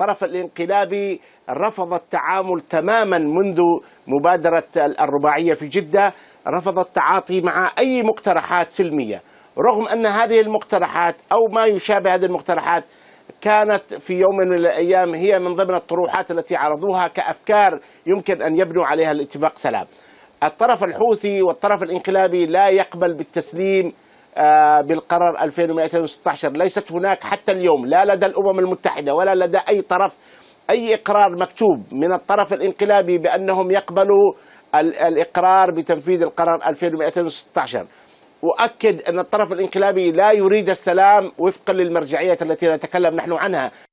الطرف الانقلابي رفض التعامل تماما منذ مبادرة الرباعية في جدة رفض التعاطي مع أي مقترحات سلمية رغم أن هذه المقترحات أو ما يشابه هذه المقترحات كانت في يوم من الأيام هي من ضمن الطروحات التي عرضوها كأفكار يمكن أن يبنوا عليها الاتفاق سلام الطرف الحوثي والطرف الانقلابي لا يقبل بالتسليم آه، بالقرار 2216 ليست هناك حتى اليوم لا لدى الأمم المتحدة ولا لدى أي طرف أي إقرار مكتوب من الطرف الانقلابي بأنهم يقبلوا الإقرار بتنفيذ القرار 2216 أؤكد أن الطرف الانقلابي لا يريد السلام وفقا للمرجعية التي نتكلم نحن عنها